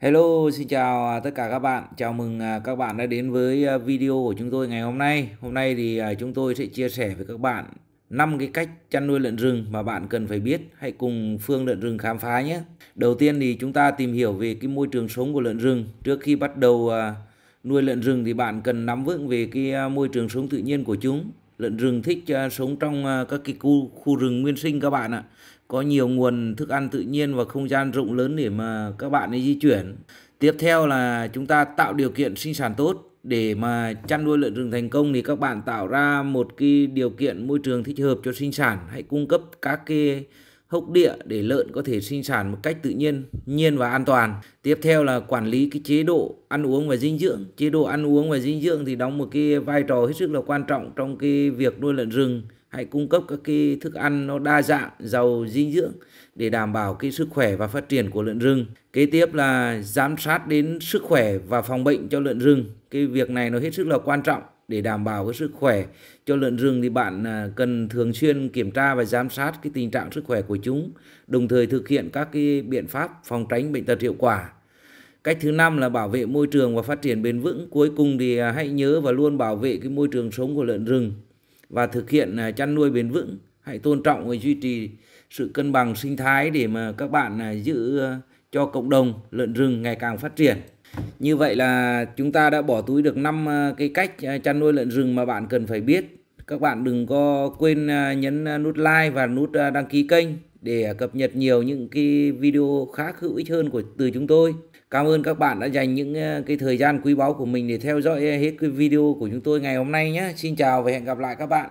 Hello, xin chào à, tất cả các bạn. Chào mừng à, các bạn đã đến với à, video của chúng tôi ngày hôm nay. Hôm nay thì chúng tôi sẽ chia sẻ với các bạn 5 cái cách chăn nuôi lợn rừng mà bạn cần phải biết. Hãy cùng Phương Lợn Rừng khám phá nhé. Đầu tiên thì chúng ta tìm hiểu về cái môi trường sống của lợn rừng. Trước khi bắt đầu nuôi lợn rừng thì bạn cần nắm vững về cái môi trường sống tự nhiên của chúng lợn rừng thích à, sống trong à, các cái khu khu rừng nguyên sinh các bạn ạ có nhiều nguồn thức ăn tự nhiên và không gian rộng lớn để mà các bạn ấy di chuyển tiếp theo là chúng ta tạo điều kiện sinh sản tốt để mà chăn nuôi lợn rừng thành công thì các bạn tạo ra một cái điều kiện môi trường thích hợp cho sinh sản hãy cung cấp các cái hốc địa để lợn có thể sinh sản một cách tự nhiên, nhiên và an toàn. Tiếp theo là quản lý cái chế độ ăn uống và dinh dưỡng. Chế độ ăn uống và dinh dưỡng thì đóng một cái vai trò hết sức là quan trọng trong cái việc nuôi lợn rừng. Hãy cung cấp các cái thức ăn nó đa dạng, giàu dinh dưỡng để đảm bảo cái sức khỏe và phát triển của lợn rừng. Kế tiếp là giám sát đến sức khỏe và phòng bệnh cho lợn rừng. Cái việc này nó hết sức là quan trọng để đảm bảo cái sức khỏe cho lợn rừng thì bạn à, cần thường xuyên kiểm tra và giám sát cái tình trạng sức khỏe của chúng, đồng thời thực hiện các cái biện pháp phòng tránh bệnh tật hiệu quả. Cách thứ năm là bảo vệ môi trường và phát triển bền vững. Cuối cùng thì à, hãy nhớ và luôn bảo vệ cái môi trường sống của lợn rừng và thực hiện à, chăn nuôi bền vững. Hãy tôn trọng và duy trì sự cân bằng sinh thái để mà các bạn giữ cho cộng đồng lợn rừng ngày càng phát triển. Như vậy là chúng ta đã bỏ túi được 5 ờ, cái cách ờ, chăn nuôi lợn rừng mà bạn cần phải biết. Các bạn đừng có quên ờ, nhấn nút like và nút đăng ký kênh để cập nhật nhiều những cái video khác hữu ích hơn của từ chúng tôi. Cảm ơn các bạn đã dành những cái thời gian quý báu của mình để theo dõi hết cái video của chúng tôi ngày hôm nay nhé. Xin chào và hẹn gặp lại các bạn.